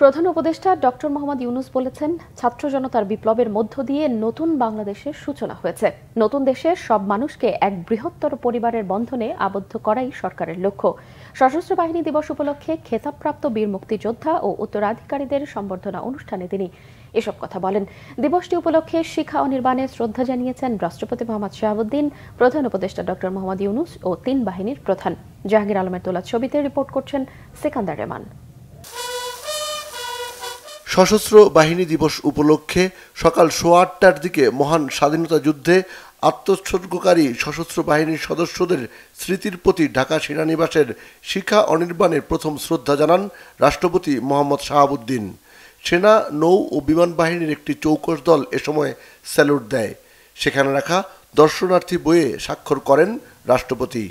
প্রধান উপদেষ্টা ডক্টর মোহাম্মদ ইউনুস বলেছেন ছাত্র জনতার বিপ্লবের মধ্য দিয়ে নতুন বাংলাদেশের সূচনা হয়েছে নতুন দেশে সব মানুষকে এক বৃহত্তর পরিবারের বন্ধনে আবদ্ধ করাই সরকারের লক্ষ্য সশস্ত্র বাহিনী দিবস উপলক্ষে খেতাবপ্রাপ্ত বীর মুক্তিযোদ্ধা ও উত্তরাধিকারীদের সম্বর্ধনা অনুষ্ঠানে তিনি এসব কথা বলেন দিবসটি উপলক্ষে শিখা অনির্বাণে শ্রদ্ধা জানিয়েছেন রাষ্ট্রপতি মোহাম্মদ শাহাবুদ্দিন প্রধান উপদেষ্টা ডক্টর মোহাম্মদ ইউনুস ও তিন বাহিনীর প্রধান জাহাঙ্গীর আলমের তোলা ছবিতে রিপোর্ট করছেন সেকান্দার রেমান সশস্ত্র বাহিনী দিবস উপলক্ষে সকাল সোয়া আটটার দিকে মহান স্বাধীনতা যুদ্ধে আত্মোৎসর্গকারী সশস্ত্র বাহিনীর সদস্যদের স্মৃতির প্রতি ঢাকা সেনানিবাসের শিখা অনির্বাণের প্রথম শ্রদ্ধা জানান রাষ্ট্রপতি মোহাম্মদ শাহাবুদ্দিন সেনা নৌ ও বিমান বাহিনীর একটি চৌকস দল এ সময় স্যালুট দেয় সেখানে রাখা দর্শনার্থী বইয়ে স্বাক্ষর করেন রাষ্ট্রপতি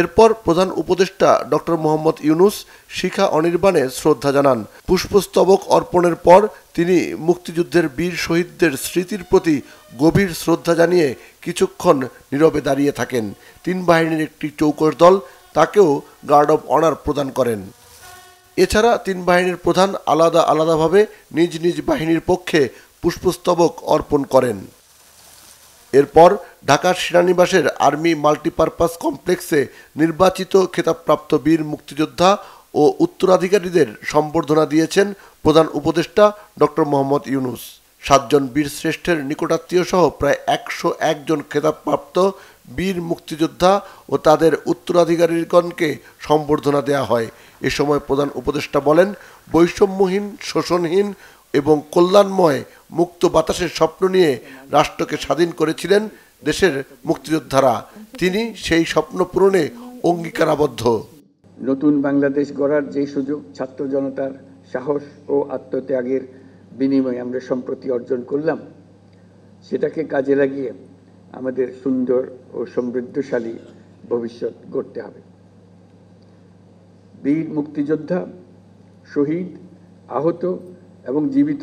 এরপর প্রধান উপদেষ্টা ডক্টর মোহাম্মদ ইউনুস শিখা অনির্বাণে শ্রদ্ধা জানান পুষ্পস্তবক অর্পণের পর তিনি মুক্তিযুদ্ধের বীর শহীদদের স্মৃতির প্রতি গভীর শ্রদ্ধা জানিয়ে কিছুক্ষণ নীরবে দাঁড়িয়ে থাকেন তিন বাহিনীর একটি চৌকস দল তাকেও গার্ড অব অনার প্রদান করেন এছাড়া তিন বাহিনীর প্রধান আলাদা আলাদাভাবে নিজ নিজ বাহিনীর পক্ষে পুষ্পস্তবক অর্পণ করেন এরপর ঢাকার সেনানিবাসের আর্মি মাল্টিপারপাস কমপ্লেক্সে নির্বাচিত খেতাবপ্রাপ্ত বীর মুক্তিযোদ্ধা ও উত্তরাধিকারীদের সম্বর্ধনা দিয়েছেন প্রধান উপদেষ্টা ডক্টর মোহাম্মদ ইউনুস সাতজন বীর শ্রেষ্ঠের নিকটাত্মীয় সহ প্রায় একশো একজন খেতাবপ্রাপ্ত বীর মুক্তিযোদ্ধা ও তাদের উত্তরাধিকারীগণকে সম্বর্ধনা দেয়া হয় এ সময় প্রধান উপদেষ্টা বলেন বৈষম্যহীন শোষণহীন এবং কল্যাণময় মুক্ত বাতাসের স্বপ্ন নিয়ে রাষ্ট্রকে স্বাধীন করেছিলেন দেশের মুক্তিযোদ্ধারা তিনি সেই স্বপ্ন পূরণে অঙ্গীকারাবদ্ধ নতুন বাংলাদেশ গড়ার যে সুযোগ ছাত্র জনতার সাহস ও আত্মত্যাগের বিনিময়ে আমরা সম্প্রতি অর্জন করলাম সেটাকে কাজে লাগিয়ে আমাদের সুন্দর ও সমৃদ্ধশালী ভবিষ্যৎ গড়তে হবে বীর মুক্তিযোদ্ধা শহীদ আহত এবং জীবিত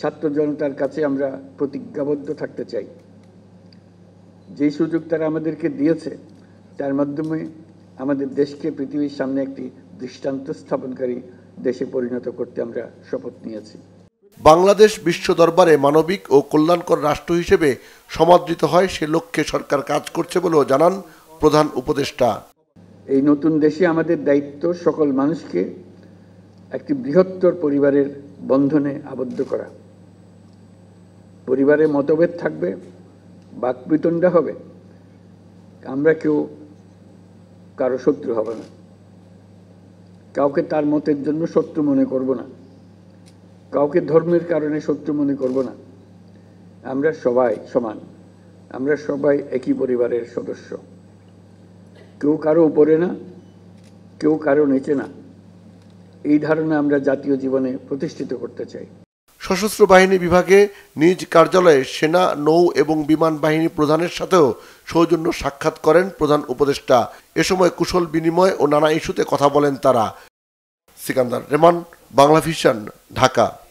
ছাত্র জনতার কাছে আমরা প্রতিজ্ঞাবদ্ধ থাকতে চাই যেই সুযোগ তারা আমাদেরকে দিয়েছে তার মাধ্যমে আমাদের দেশকে পৃথিবীর সামনে একটি দৃষ্টান্ত স্থাপনকারী দেশে পরিণত করতে আমরা শপথ নিয়েছি বাংলাদেশ বিশ্ব দরবারে মানবিক ও কল্যাণকর রাষ্ট্র হিসেবে সমাদৃত হয় সে লক্ষ্যে সরকার কাজ করছে বলেও জানান প্রধান উপদেষ্টা এই নতুন দেশে আমাদের দায়িত্ব সকল মানুষকে একটি বৃহত্তর পরিবারের বন্ধনে আবদ্ধ করা পরিবারে মতভেদ থাকবে বাকবিতণ্ডা হবে আমরা কেউ কারো শত্রু হবে না কাউকে তার মতের জন্য শত্রু মনে করব না কাউকে ধর্মের কারণে শত্রু মনে করব না আমরা সবাই সমান আমরা সবাই একই পরিবারের সদস্য কেউ কারো উপরে না কেউ কারো নিচে না এই ধারণা আমরা জাতীয় জীবনে প্রতিষ্ঠিত করতে চাই সশস্ত্র বাহিনী বিভাগে নিজ কার্যালয়ে সেনা নৌ এবং বিমান বাহিনী প্রধানের সাথেও সৌজন্য সাক্ষাৎ করেন প্রধান উপদেষ্টা এ সময় কুশল বিনিময় ও নানা ইস্যুতে কথা বলেন তারা সিকান্দার রেমান বাংলা ভিশন ঢাকা